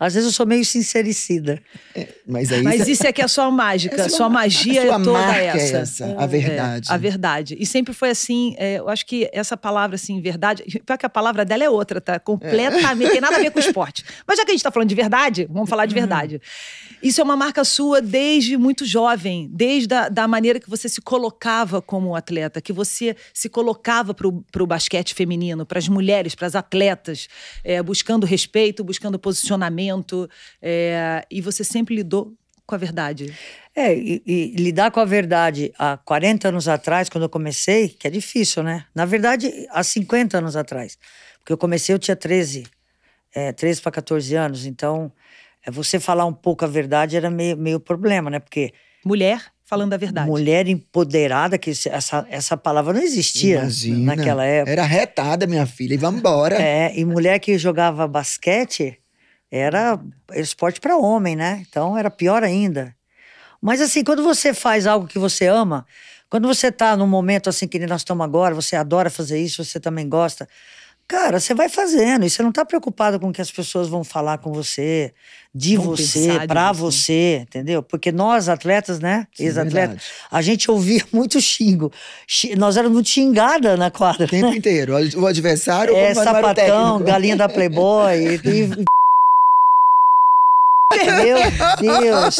Às vezes eu sou meio sincericida. É, mas, aí mas isso é que é a sua mágica, é a sua, sua magia a sua é toda essa. É essa. A é, verdade. É, a verdade. E sempre foi assim, é, eu acho que essa palavra, assim, verdade, pior que a palavra dela é outra, tá? Completamente, é. tem nada a ver com esporte. Mas já que a gente tá falando de verdade, vamos falar de uhum. verdade. Isso é uma marca sua desde muito jovem, desde a da maneira que você se colocava como atleta, que você se colocava para o basquete feminino, para as mulheres, para as atletas, buscando respeito, buscando posicionamento momento, é, e você sempre lidou com a verdade. É, e, e, lidar com a verdade há 40 anos atrás, quando eu comecei, que é difícil, né? Na verdade, há 50 anos atrás. Porque eu comecei, eu tinha 13, é, 13 para 14 anos. Então, é, você falar um pouco a verdade era meio, meio problema, né? Porque. Mulher falando a verdade. Mulher empoderada, que essa, essa palavra não existia Imagina, naquela época. Era retada, minha filha, e vambora. É, e mulher que jogava basquete era esporte para homem, né? Então era pior ainda. Mas assim, quando você faz algo que você ama, quando você tá num momento assim que nós estamos agora, você adora fazer isso, você também gosta, cara, você vai fazendo e você não tá preocupado com o que as pessoas vão falar com você, de vão você, para você, entendeu? Porque nós atletas, né, ex-atletas, a gente ouvia muito xingo. Nós éramos xingada na quadra. O tempo né? inteiro, o adversário, é, o sapatão, galinha da playboy e, e meu Deus!